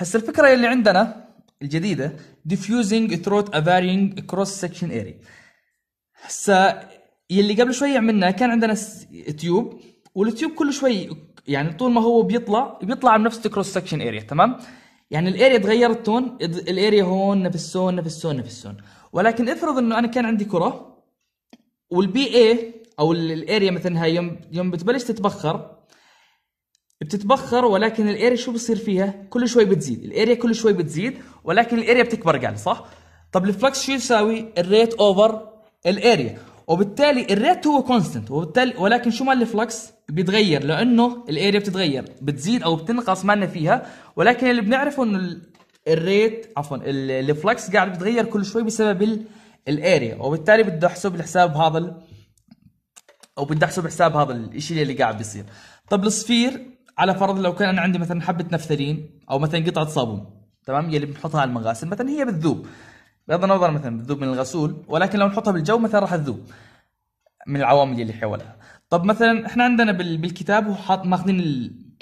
هسه الفكره اللي عندنا الجديده diffusing throat a varying cross section area هسه يلي قبل شوي عملنا كان عندنا تيوب والتيوب كل شوي يعني طول ما هو بيطلع بيطلع من نفس الكروس سكشن اريا تمام يعني الاريا تغيرت تون الاريا هون نفس هون نفس هون نفس هون ولكن افرض انه انا كان عندي كره والبي اي او الاريا مثلا هاي يوم يوم بتبلش تتبخر بتتبخر ولكن الاريا شو بصير فيها؟ كل شوي بتزيد، الاريا كل شوي بتزيد ولكن الاريا بتكبر قال صح؟ طب الفلكس شو يساوي؟ الريت اوفر الاريا، وبالتالي الريت هو كونستنت وبالتالي ولكن شو مال الفلكس؟ بيتغير لانه الاريا بتتغير، بتزيد او بتنقص مالنا فيها، ولكن اللي بنعرفه انه الريت عفوا الفلكس قاعد بيتغير كل شوي بسبب الاريا، وبالتالي بدي احسب الحساب هذا او بدي احسب حساب هذا الشيء اللي قاعد بيصير. طب الصفير على فرض لو كان انا عندي مثلا حبه نفثلين او مثلا قطعه صابون تمام يلي بنحطها على المغاسل مثلا هي بتذوب بغض النظر مثلا بتذوب من الغسول ولكن لو نحطها بالجو مثلا راح تذوب من العوامل اللي حولها طب مثلا احنا عندنا بالكتاب هو حاط ماخذين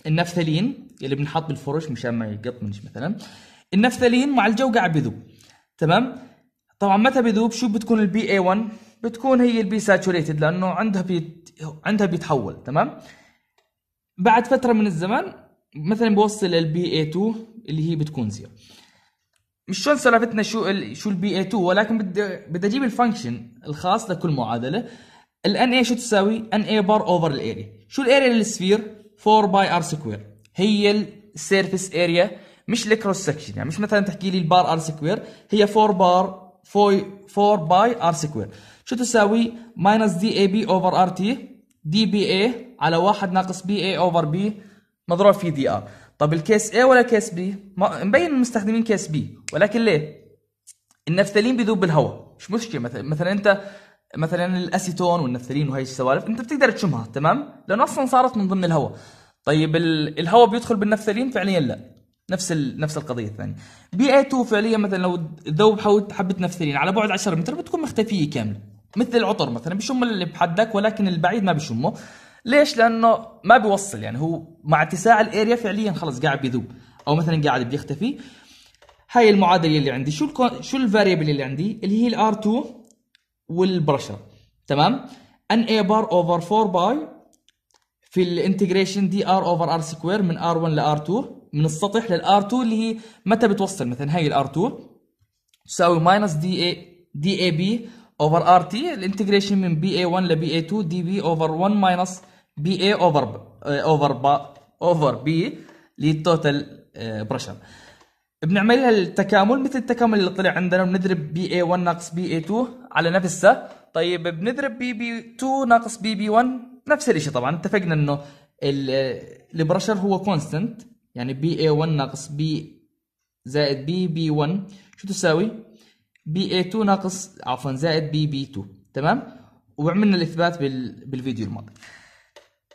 النفثلين يلي بنحط بالفرش مشان ما يقطنش مثلا النفثلين مع الجو قاعد بيذوب تمام طبعا متى بيذوب شو بتكون البي اي 1 بتكون هي البي ساتوريتد لانه عندها بيت... عندها بيتحول تمام بعد فتره من الزمن مثلا بوصل البي اي 2 اللي هي بتكون زيرو مش شلون سالفتنا شو الـ شو البي اي 2 ولكن بدي بدي اجيب الفانكشن الخاص لكل معادله الان اي شو تساوي؟ ان اي بار اوفر الاريا شو الاريا للسفير؟ 4 باي ار سكوير هي السيرفيس اريا مش الكروس سكشن يعني مش مثلا تحكي لي البار ار سكوير هي 4 بار 4 باي ار سكوير شو تساوي؟ ماينس دي اي بي اوفر ار تي دي بي اي على واحد ناقص بي اي اوفر بي مضروب في دي ار طب الكيس اي ولا كيس بي مبين المستخدمين كيس بي ولكن ليه النفثلين بيذوب بالهواء مش مشكله مثلا مثلا انت مثلا الاسيتون والنفثلين وهي السوالف انت بتقدر تشمها تمام لانه اصلا صارت من ضمن الهواء طيب الهواء بيدخل بالنفثلين فعليا لا نفس ال... نفس القضيه الثانيه بي اي 2 فعليا مثلا لو تذوب حبه نفثلين على بعد 10 متر بتكون مختفيه كامله مثل العطر مثلا بشم اللي بحدك ولكن البعيد ما بشمه ليش لانه ما بيوصل يعني هو مع اتساع الاريا فعليا خلص قاعد بيذوب او مثلا قاعد بيختفي هاي المعادله اللي عندي شو الكو... شو الفاريبل اللي عندي اللي هي الار 2 والبرشر تمام ان اي بار اوفر 4 باي في الانتجريشن دي ار اوفر ار سكوير من ار 1 لار 2 من السطح للار 2 اللي هي متى بتوصل مثلا هاي الار 2 تساوي ماينس دي اي دي اي بي اوفر ار تي الانتجريشن من بي اي 1 لبي اي 2 دي بي اوفر 1 ماينس بي اي اوفر اوفر با اوفر بي للتوتال بريشر بنعملها التكامل مثل التكامل اللي طلع عندنا بنضرب بي اي 1 ناقص بي اي 2 على نفسه طيب بنضرب بي بي 2 ناقص بي بي 1 نفس الشيء طبعا اتفقنا انه البرشر هو كونستنت يعني بي اي 1 ناقص بي زائد بي بي 1 شو تساوي بي اي 2 ناقص عفوا زائد بي بي 2 تمام وعملنا الاثبات بال... بالفيديو الماضي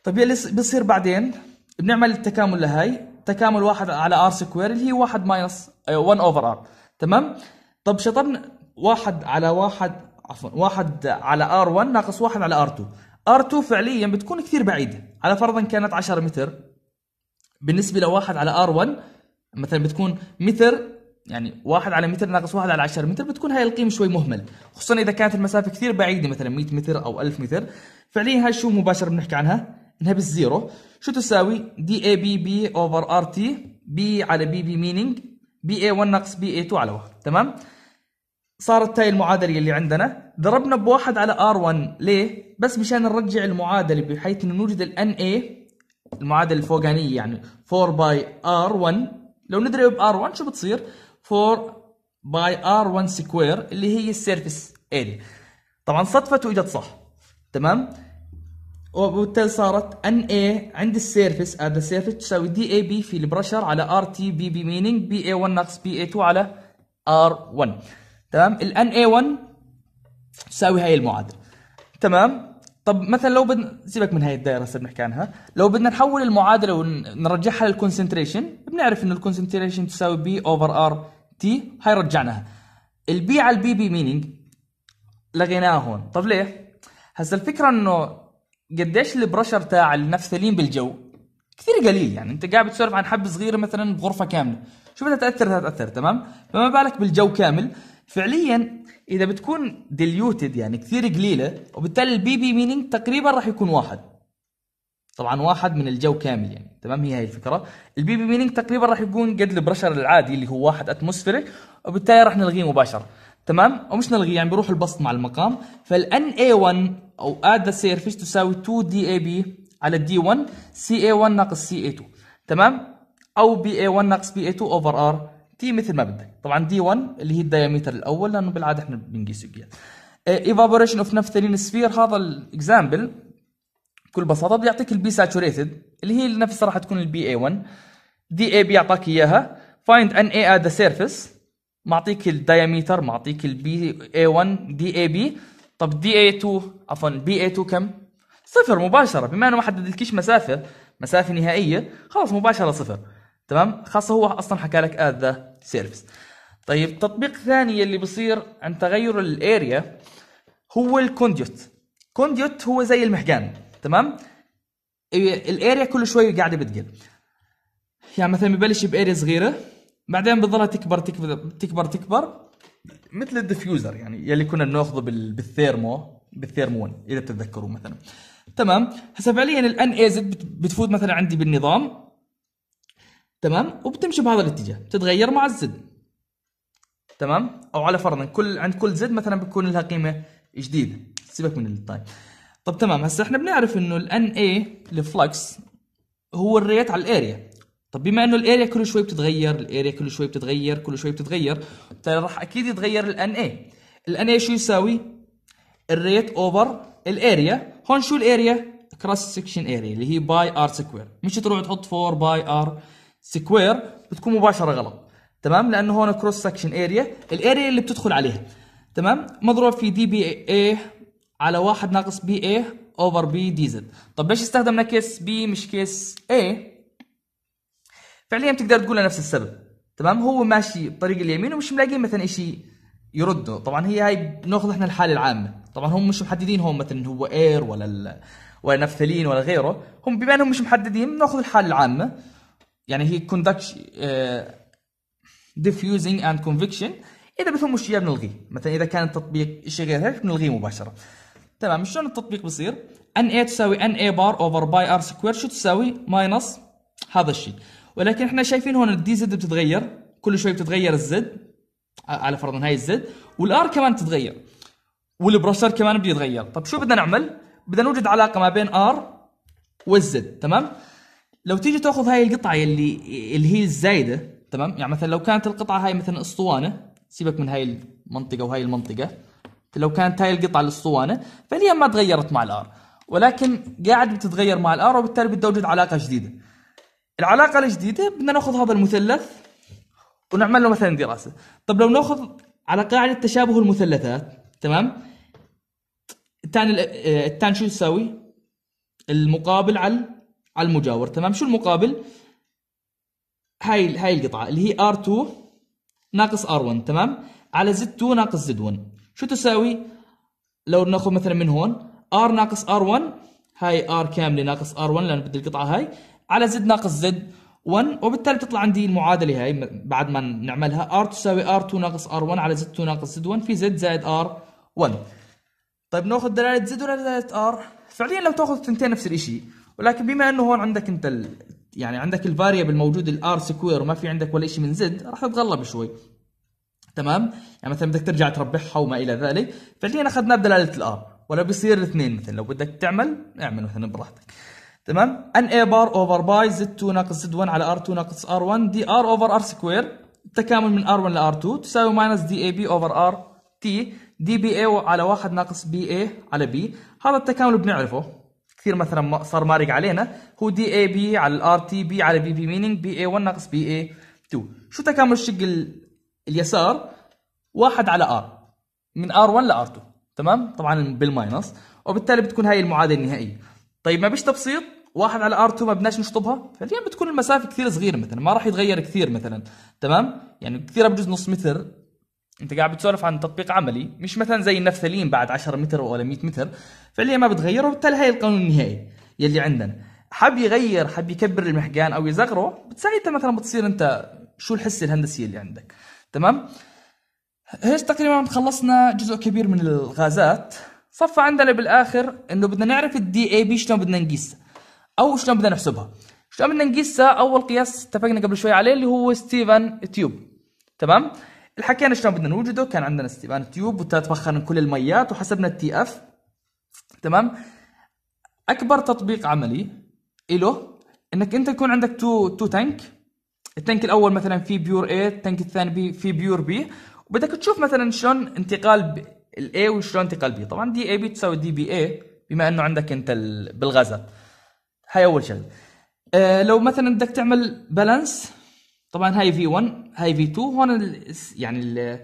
طيب اللي بيصير بعدين بنعمل التكامل لهي تكامل واحد على ار سكوير اللي هي واحد ماينس 1 اوفر ار تمام طب شطرنا واحد على واحد عفوا واحد على ار 1 ناقص واحد على ار 2 ار 2 فعليا بتكون كثير بعيده على فرضا كانت 10 متر بالنسبه لواحد على ار 1 مثلا بتكون متر يعني واحد على متر ناقص واحد على 10 متر بتكون هاي القيمة شوي مهمل خصوصا إذا كانت المسافة كثير بعيدة مثلا 100 متر أو 1000 متر فعليا هاي شو مباشرة بنحكي عنها إنها بالزيرو شو تساوي دي اي بي بي أوفر ار تي بي على بي بي مينينج بي اي 1 ناقص بي اي 2 على 1 تمام صارت هاي المعادلة اللي عندنا ضربنا بواحد على ار 1 ليه؟ بس مشان نرجع المعادلة بحيث إنه نوجد الان اي المعادلة الفوقانية يعني 4 باي ار 1 لو نضرب ار 1 شو بتصير؟ 4 باي ار 1 سكوير اللي هي السيرفيس اريا طبعا صدفت واجت صح تمام وبالتالي صارت ان اي عند السيرفيس هذا السيرفيس تساوي دي اي بي في البرشر على ار تي بي بي مينينج بي اي 1 ناقص بي اي 2 على ار 1 تمام الان اي 1 تساوي هاي المعادله تمام طب مثلا لو بدنا سيبك من هاي الدائره هسه بنحكي عنها لو بدنا نحول المعادله ونرجعها للكونسنتريشن بنعرف انه الكونسنتريشن تساوي بي اوفر ار تي هاي رجعناها البي على البي بي مينينج لغيناها هون طب ليه هسا الفكره انه قديش البرشر تاع النفثلين بالجو كثير قليل يعني انت قاعد بتسولف عن حبه صغيره مثلا بغرفه كامله شو بدها تاثر بدها تاثر تمام فما بالك بالجو كامل فعليا اذا بتكون ديليوتد يعني كثير قليله وبالتالي البي بي مينينج تقريبا راح يكون واحد طبعا واحد من الجو كامل يعني تمام هي هي الفكره البي بي مينينج تقريبا راح يكون قد البرشر العادي اللي هو واحد اتموسفيري وبالتالي راح نلغيه مباشره تمام ومش نلغيه يعني بيروح البسط مع المقام فالان اي 1 او اد سيرفيس تساوي 2 دي اي بي على الدي 1 سي اي 1 ناقص سي اي 2 تمام او بي اي 1 ناقص بي اي 2 اوفر ار تي مثل ما بدك طبعا دي 1 اللي هي الدايمتر الاول لانه بالعاده احنا بنقيس ايفابوريشن اوف نفثلين سفير هذا الاكزامبل بكل بساطه بيعطيك البي ساتوريتد اللي هي نفسها راح تكون البي اي 1 دي اي بيعطيك اياها فايند ان اي ذا سيرفيس معطيك الدايمتر معطيك البي اي 1 دي اي بي طب دي اي 2 عفوا بي اي 2 كم؟ صفر مباشره بما انه ما حددلكش مسافه مسافه نهائيه خلاص مباشره صفر تمام خاصه هو اصلا حكى لك اد ذا سيرفيس طيب تطبيق ثاني اللي بصير عند تغير الاريا هو الكونديوت كونديوت هو زي المحجان تمام إيه، الاريا كل شوي قاعده بتقل يعني مثلا ببلش باريا صغيره بعدين بتضلها تكبر تكبر تكبر تكبر مثل الدفيوزر يعني يلي كنا بناخذه بالثيرمو بالثيرمون اذا بتتذكروا مثلا تمام هسه فعليا الان ايزد بتفوت مثلا عندي بالنظام تمام وبتمشي بهذا الاتجاه بتتغير مع الزد تمام او على فرضا كل عند كل زد مثلا بتكون لها قيمه جديده سيبك من التايم طب تمام هسه احنا بنعرف انه الان اي الفلكس هو الريت على الاريا طب بما انه الاريا كل شوي بتتغير الاريا كل شوي بتتغير كل شوي بتتغير بالتالي راح اكيد يتغير الان اي الان اي شو يساوي الريت اوفر الاريا هون شو الاريا كروس سكشن اريا اللي هي باي ار سكوير مش تروح تحط 4 باي ار سكوير بتكون مباشره غلط تمام لانه هون كروس سكشن اريا الاريا اللي بتدخل عليها تمام مضروب في دي بي اي على واحد ناقص بي اي اوفر بي دي زد طب ليش استخدمنا كيس بي مش كيس اي فعليا بتقدر تقول نفس السبب تمام هو ماشي بطريق اليمين ومش ملاقي مثلا شيء يرده طبعا هي هاي بناخذ احنا الحاله العامه طبعا هم مش محددين هم مثلا هو اير ولا ال... ولا نفثلين ولا غيره هم بما انهم مش محددين بناخذ الحاله العامه يعني هي كوندكش ديفيوزنج اند كونفكشن اذا بفهموا الشيء بنلغيه مثلا اذا كان التطبيق شيء غير هيك بنلغيه مباشره تمام شلون التطبيق بصير ان اي تساوي ان اي بار اوفر باي ار سكوير شو تساوي ماينص هذا الشيء ولكن احنا شايفين هون الدي زد بتتغير كل شوي بتتغير الزد آه، على فرض هاي الزد والار كمان بتتغير والبروسر كمان بده يتغير طب شو بدنا نعمل بدنا نوجد علاقه ما بين ار والزد تمام لو تيجي تاخذ هاي القطعه اللي اللي هي الزايده تمام يعني مثلا لو كانت القطعه هاي مثلا اسطوانه سيبك من هاي المنطقه وهاي المنطقه لو كانت هاي القطعه الاسطوانه فهي ما تغيرت مع الار ولكن قاعد بتتغير مع الار وبالتالي بدي اوجد علاقه جديده العلاقه الجديده بدنا ناخذ هذا المثلث ونعمل له مثلا دراسه طب لو ناخذ على قاعده تشابه المثلثات تمام التان آه، التان شو يساوي المقابل على على المجاور تمام شو المقابل هاي هاي القطعه اللي هي R2 ناقص R1 تمام على Z2 ناقص Z1 شو تساوي لو ناخذ مثلا من هون ار ناقص ار 1 هاي ار كامله ناقص ار 1 لان بدي القطعه هاي على زد ناقص زد 1 وبالتالي بتطلع عندي المعادله هاي بعد ما نعملها ار تساوي ار 2 ناقص ار 1 على زد 2 ناقص زد 1 في زد زائد ار 1 طيب ناخذ دلاله زد ولا دلاله ار فعليا لو تاخذ الثنتين نفس الشيء ولكن بما انه هون عندك انت ال... يعني عندك الفاريبل موجود الار سكوير وما في عندك ولا شيء من زد راح تتغلب شوي تمام يعني مثلا بدك ترجع تربحها وما الى ذلك فعليا اخذناه بدلاله الار ولا بيصير الاثنين مثلا لو بدك تعمل اعمل مثلا براحتك تمام ان اي بار اوفر باي زد 2 ناقص زد 1 على ار 2 ناقص ار 1 دي ار اوفر ار سكوير التكامل من ار 1 ل 2 تساوي ماينس دي اي بي اوفر ار تي دي بي اي على 1 ناقص بي اي على بي هذا التكامل بنعرفه كثير مثلا صار مارق علينا هو دي اي بي على الار تي بي على بي بي مينينج بي اي 1 ناقص بي اي 2 شو تكامل الشق اليسار واحد على ار من ار1 لار2 تمام طبعا بالماينس وبالتالي بتكون هاي المعادله النهائيه طيب ما بيش تبسيط واحد على ار2 ما بدناش نشطبها فعليا بتكون المسافه كثير صغيره مثلا ما راح يتغير كثير مثلا تمام يعني كثير بجوز نص متر انت قاعد بتسولف عن تطبيق عملي مش مثلا زي النفثلين بعد 10 متر ولا 100 متر فعليا ما بتغير وبالتالي هاي القانون النهائي يلي عندنا حب يغير حب يكبر المحجان او يزغره بتساعدها مثلا بتصير انت شو الحس الهندسي اللي عندك تمام هيش تقريبا خلصنا جزء كبير من الغازات صفى عندنا بالاخر انه بدنا نعرف الدي اي بي شلون بدنا نقيسها او شلون بدنا نحسبها شلون بدنا نقيسها اول قياس اتفقنا قبل شوي عليه اللي هو ستيفن تيوب تمام الحكينا حكينا شلون بدنا نوجده كان عندنا ستيفن تيوب وتتبخر من كل الميات وحسبنا التي اف تمام اكبر تطبيق عملي له انك انت يكون عندك تو تو تانك التنك الاول مثلا فيه بيور اي التنك الثاني بي فيه بيور بي وبدك تشوف مثلا شلون انتقال الاي وشلون انتقال بي طبعا دي اي بي تساوي دي بي اي بما انه عندك انت بالغازات هاي اول شغله آه لو مثلا بدك تعمل بالانس طبعا هاي في 1 هاي في 2 هون ال يعني ال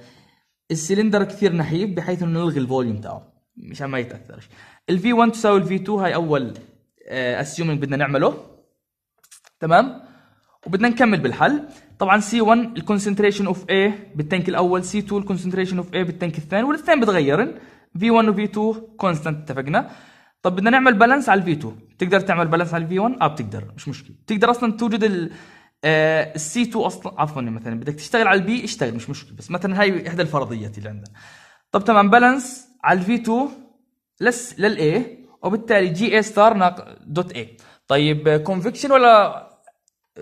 السلندر كثير نحيف بحيث انه نلغي الفوليوم تاعه مشان ما يتاثرش الفي 1 تساوي الفي 2 هاي اول اسيومنج آه، بدنا نعمله تمام وبدنا نكمل بالحل طبعا سي 1 الكونسنتريشن اوف اي بالتانك الاول سي 2 الكونسنتريشن اوف اي بالتانك الثاني والاثنين بتغيرن في 1 وفي 2 كونستنت اتفقنا طب بدنا نعمل بالانس على الفي 2 بتقدر تعمل بالانس على الفي 1 اه بتقدر مش مشكله بتقدر اصلا توجد السي 2 آه، اصلا عفوا مثلا بدك تشتغل على البي اشتغل مش مشكله بس مثلا هاي احدى الفرضيات اللي عندنا طب تمام بالانس على الفي 2 لس للاي وبالتالي جي اي ستار دوت اي طيب كونفكشن ولا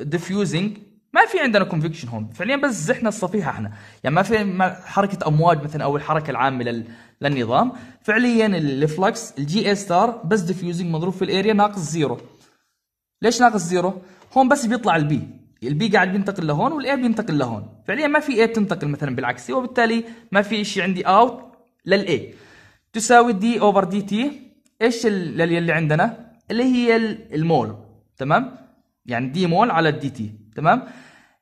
ديفيوزنج ما في عندنا كونفكشن هون فعليا بس زحنا الصفيحه احنا يعني ما في حركه امواج مثلا او الحركه العامه لل... للنظام فعليا الفلكس الجي اي ستار بس ديفيوزنج مضروب في الاريا ناقص زيرو ليش ناقص زيرو هون بس بيطلع البي البي قاعد بينتقل لهون والاي بينتقل لهون فعليا ما في اي بتنتقل مثلا بالعكسي وبالتالي ما في شيء عندي اوت للاي تساوي دي اوفر دي تي ايش اللي عندنا اللي هي المول تمام يعني دي مول على الدي تي تمام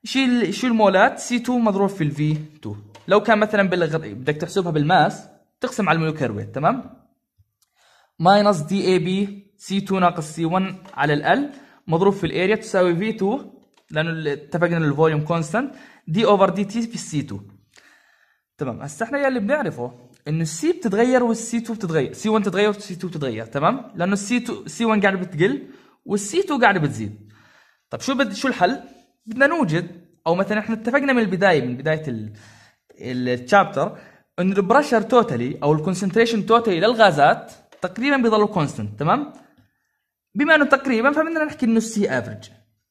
شيل شيل مولات سي 2 مضروب في الفي 2 لو كان مثلا بالغ... بدك تحسبها بالماس تقسم على ويت تمام ماينس دي اي بي سي 2 ناقص سي 1 على ال مضروب في الاريا تساوي في 2 لانه اتفقنا الفوليوم كونستانت دي اوفر دي تي في السي 2 تمام هسه احنا يلي بنعرفه انه السي بتتغير والسي 2 بتتغير سي 1 تتغير والسي 2 بتتغير تمام لانه السي 2 سي 1 قاعده بتقل والسي 2 قاعده بتزيد طيب شو بد شو الحل؟ بدنا نوجد او مثلا احنا اتفقنا من البدايه من بدايه التشابتر انه البرشر توتالي او الكونسنتريشن توتالي للغازات تقريبا بيضلوا كونستنت تمام؟ بما انه تقريبا فبدنا نحكي انه السي افريج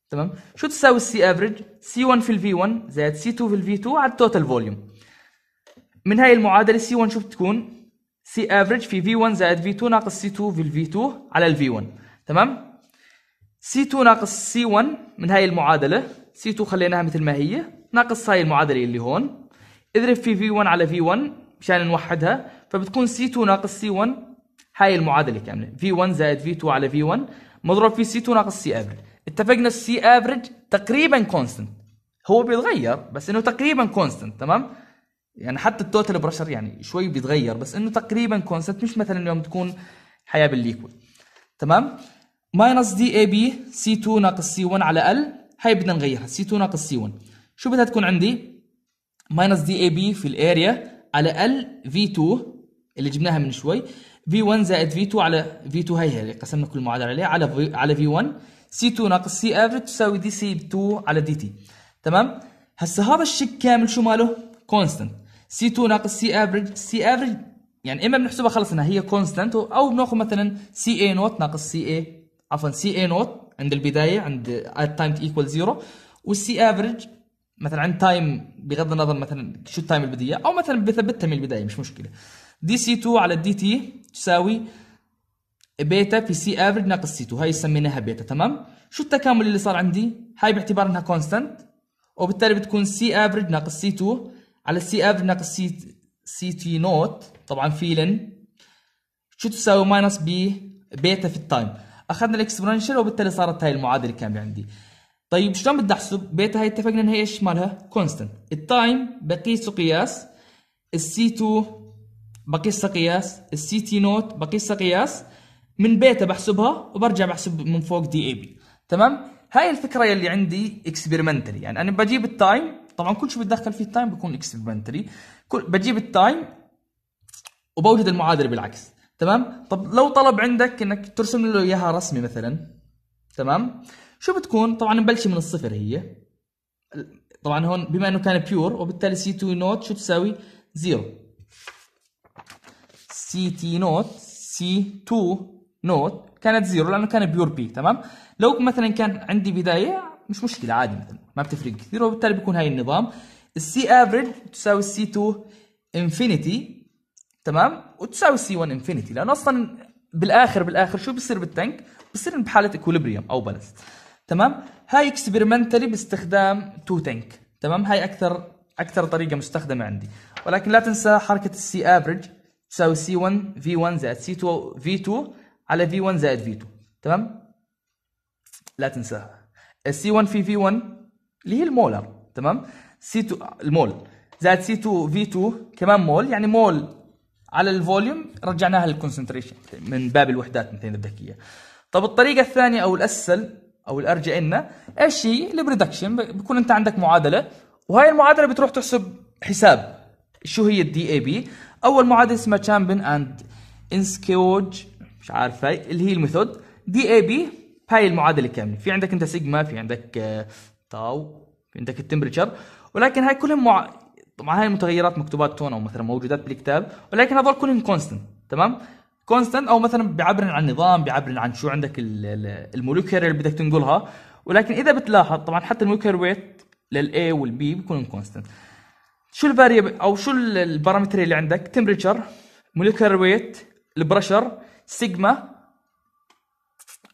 تمام؟ شو تساوي السي افريج؟ سي 1 في الفي 1 زائد سي 2 في الفي 2 على التوتال فوليوم من هاي المعادله سي 1 شو بتكون؟ سي افريج في في 1 زائد في 2 ناقص سي 2 في الفي 2 على الفي 1 تمام؟ C2 ناقص C1 من هاي المعادلة C2 خليناها مثل ما هي ناقص هاي المعادلة اللي هون اضرب في V1 على V1 مشان نوحدها فبتكون C2 ناقص C1 هاي المعادلة كاملة V1 زائد V2 على V1 مضروب في C2 ناقص C average اتفقنا السي افريج تقريبا كونستنت هو بيتغير بس انه تقريبا كونستنت تمام يعني حتى التوتال بريشر يعني شوي بيتغير بس انه تقريبا كونستنت مش مثلا يوم تكون حياه بالليكويد تمام ماينس دي اي بي سي 2 ناقص سي 1 على ال هاي بدنا نغيرها سي 2 ناقص سي 1 شو بدها تكون عندي ماينس دي اي بي في الاريا على ال في 2 اللي جبناها من شوي في 1 زائد في 2 على في 2 هي اللي قسمنا كل المعادله عليها على في على في 1 سي 2 ناقص سي افريج تساوي دي سي 2 على دي تي تمام هسه هذا الشق كامل شو ماله كونستنت سي 2 ناقص سي افريج سي افريج يعني اما بنحسبها خلص انها هي كونستنت او بناخذ مثلا سي اي نوت ناقص سي اي عفوا سي اي نوت عند البدايه عند تايم ايكوال زيرو والسي افريج مثلا عند تايم بغض النظر مثلا شو التايم اللي بدي اياه او مثلا بثبتها من البدايه مش مشكله دي سي 2 على الدي تي تساوي بيتا في سي افريج ناقص سي 2 هاي سميناها بيتا تمام شو التكامل اللي صار عندي هاي باعتبار انها كونستانت وبالتالي بتكون سي افريج ناقص سي 2 على سي افريج ناقص سي سي تي نوت طبعا في لن شو تساوي ماينس بي بيتا في التايم اخذنا الاكسبوننشال وبالتالي صارت هاي المعادله كامله عندي طيب شلون بدي احسب بيتا هاي اتفقنا ان هي ايش مالها كونستنت التايم بقيسه قياس السي 2 بقيسها قياس السي تي نوت بقيسها قياس من بيتا بحسبها وبرجع بحسب من فوق دي اي بي تمام هاي الفكره يلي عندي اكسبيرمنتلي يعني انا بجيب التايم طبعا كل شيء بتدخل فيه التايم بكون اكسبيرمنتلي كل بجيب التايم وبوجد المعادله بالعكس تمام طب لو طلب عندك انك ترسم له اياها رسمي مثلا تمام شو بتكون طبعا نبلش من الصفر هي طبعا هون بما انه كان بيور وبالتالي سي 2 نوت شو تساوي زيرو سي تي نوت سي 2 نوت كانت زيرو لانه كان بيور بي تمام لو مثلا كان عندي بدايه مش مشكله عادي مثلا ما بتفرق كثير وبالتالي بيكون هاي النظام السي افريج تساوي السي 2 انفينيتي تمام وتساوي سي 1 انفينيتي لانه اصلا بالاخر بالاخر شو بصير بالتانك بصير بحاله اكوليبريم او بالانس تمام هاي اكسبيرمنتالي باستخدام تو تانك تمام هاي اكثر اكثر طريقه مستخدمه عندي ولكن لا تنسى حركه السي افريج تساوي سي 1 في 1 زائد سي 2 في 2 على في 1 زائد في 2 تمام لا تنساها السي 1 في في 1 اللي هي المولر تمام سي 2 المول زائد سي 2 في 2 كمان مول يعني مول على الفوليوم رجعناها للكونسنتريشن من باب الوحدات مثلا الذكيه طب الطريقه الثانيه او الاسهل او الارجى لنا ايش هي البرودكشن بيكون انت عندك معادله وهي المعادله بتروح تحسب حساب شو هي الدي اي بي اول معادله اسمها تشامبن اند انسكيوج مش عارف هاي اللي هي الميثود دي اي بي هاي المعادله كامله في عندك انت سيجما في عندك تاو آه، في عندك التمبريتشر ولكن هاي كلهم طبعا هاي المتغيرات مكتوبات تون او مثلا موجودات بالكتاب ولكن هذول كلهم كونستنت تمام كونستنت او مثلا بيعبرن عن نظام بيعبرن عن شو عندك المولكيولر اللي بدك تنقلها ولكن اذا بتلاحظ طبعا حتى المولكيولر ويت للاي والبي بيكون كونستنت شو الفاريبل او شو البارامتر اللي عندك تمبريتشر مولكيولر ويت البرشر سيجما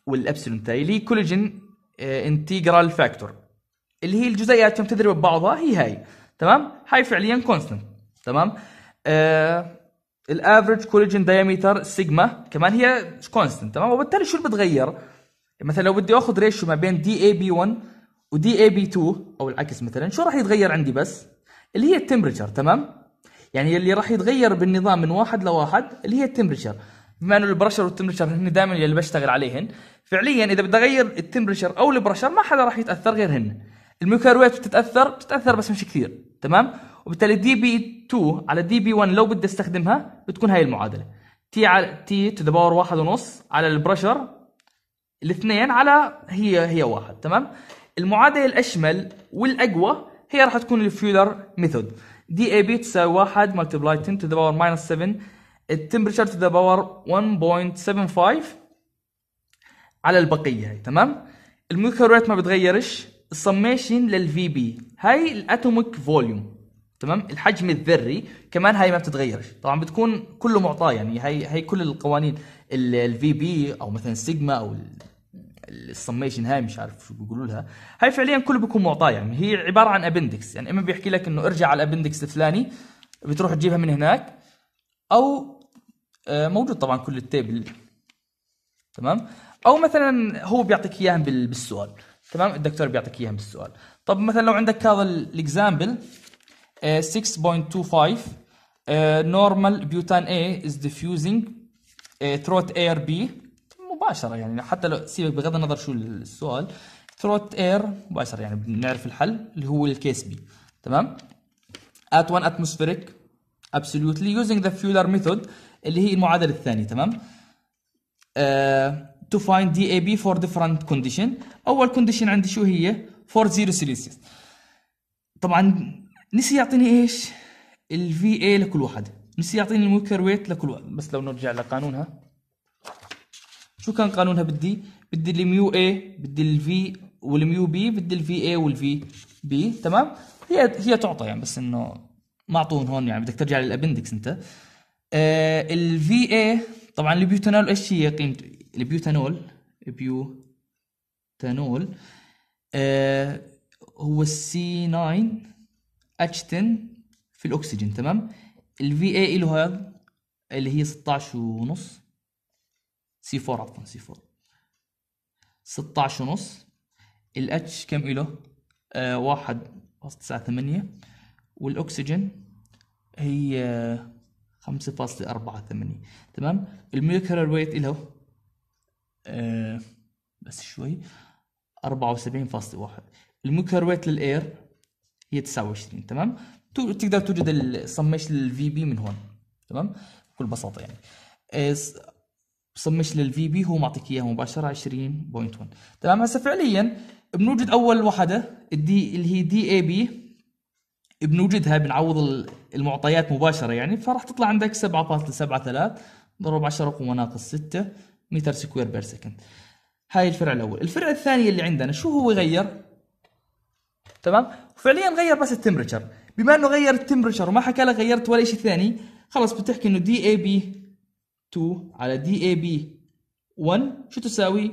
والابسلون تاعي اللي هي كولاجين انتجرال فاكتور اللي هي الجزيئات تم تدرب ببعضها هي هاي تمام هاي فعليا كونستنت تمام آه الافرج كولاجين دايمتر سيجما كمان هي كونستنت تمام وبالتالي شو اللي بتغير مثلا لو بدي اخذ ريشيو ما بين دي اي بي 1 ودي اي بي 2 او العكس مثلا شو راح يتغير عندي بس اللي هي التمبرشر تمام يعني اللي راح يتغير بالنظام من واحد لواحد اللي هي التمبرشر بما انه البرشر والتمبرشر هن دائما اللي بشتغل عليهن فعليا اذا بدي اغير التمبرشر او البرشر ما حدا راح يتاثر غير هن الميكرويف بتتاثر بتتاثر بس مش كثير تمام وبالتالي دي بي 2 على دي بي 1 لو بدي استخدمها بتكون هاي المعادله تي على تي تو ذا باور واحد ونص على البرشر الاثنين على هي هي واحد تمام المعادله الاشمل والاقوى هي راح تكون الفيولر ميثود دي اي بي تساوي 1 ملتبلاي 10 تو ذا باور ماينس 7 التمبرشر تو ذا باور 1.75 على البقيه هي تمام الميكروات ما بتغيرش السميشن للفي بي هاي الاتوميك فوليوم تمام الحجم الذري كمان هاي ما بتتغيرش طبعا بتكون كله معطاه يعني هاي هاي كل القوانين الفي بي او مثلا سيجما او السميشن هاي مش عارف شو بيقولوا لها هاي فعليا كله بيكون معطاه يعني هي عباره عن ابندكس يعني اما بيحكي لك انه ارجع على الابندكس الفلاني بتروح تجيبها من هناك او آه، موجود طبعا كل التيبل تمام او مثلا هو بيعطيك اياها بالسؤال تمام الدكتور بيعطيك اياها بالسؤال طب مثلا لو عندك هذا الاكزامبل 6.25 نورمال بيوتان A is diffusing ثروت اير بي مباشره يعني حتى لو سيبك بغض النظر شو السؤال ثروت اير مباشره يعني بنعرف الحل اللي هو الكيس بي تمام at 1 atmospheric absolutely using the فيولر method اللي هي المعادله الثانيه تمام آه to find دي for different condition اول كونديشن عندي شو هي for zero series طبعا نسي يعطيني ايش ال VA لكل واحد نسي يعطيني الموكر ويت لكل واحد بس لو نرجع لقانونها شو كان قانونها بدي بدي الميو A بدي V والميو B بدي الفي VA والفي VB تمام هي هي تعطى يعني بس انه ما اعطوهم هون يعني بدك ترجع للابندكس انت آه الفي VA طبعا البيوتانول ايش هي قيمته البيوتانول بيوتانول آه هو السي 9 اتش 10 في الاكسجين تمام الفي اي له هذا اللي هي 16 ونص سي 4 عفوا سي 4 16 ونص الاتش كم له آه واحد فاصلة تسعة ثمانية والأكسجين هي آه، خمسة فاصلة أربعة ثمانية تمام الميكرال ويت إله آه، بس شوي 74.1 ويت للاير هي 29 تمام تقدر توجد الصمش للفي بي من هون تمام بكل بساطه يعني صمش للفي بي هو معطيك اياها مباشره 20.1 تمام هسه فعليا بنوجد اول وحده الدي اللي هي دي اي بي بنوجدها بنعوض المعطيات مباشره يعني فراح تطلع عندك 7.73 ضرب 10 قوه ناقص 6 متر سكوير بير سكند هاي الفرع الاول الفرع الثاني اللي عندنا شو هو غير تمام فعليا غير بس التمبرتشر بما انه غير التمبرتشر وما حكى لك غيرت ولا شيء ثاني خلص بتحكي انه دي اي بي 2 على دي اي بي 1 شو تساوي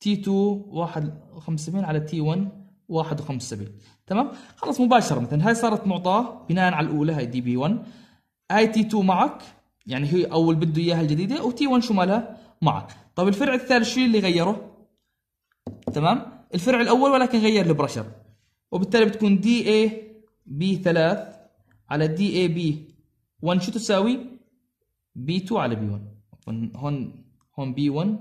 تي 2 71 على تي 1 71 تمام خلص مباشره مثلا هاي صارت معطاه بناء على الاولى هاي دي بي 1 هاي تي 2 معك يعني هي اول بده اياها الجديده وتي 1 شو مالها معك طيب الفرع الثالث شو اللي غيره تمام الفرع الاول ولكن غير البرشر وبالتالي بتكون دي اي بي 3 على دي اي بي 1 شو تساوي بي 2 على بي 1 هون هون بي 1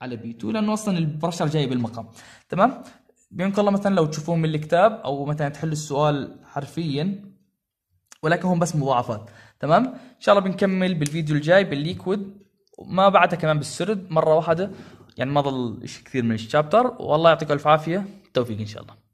على بي 2 لانه اصلا البرشر جاي بالمقام تمام بيمكن الله مثلا لو تشوفوه من الكتاب او مثلا تحل السؤال حرفيا ولكن هم بس مضاعفات تمام ان شاء الله بنكمل بالفيديو الجاي بالليكويد ما بعتها كمان بالسرد مره واحده يعني ما ضل شيء كثير من الشابتر والله يعطيكم الف عافيه توفيق ان شاء الله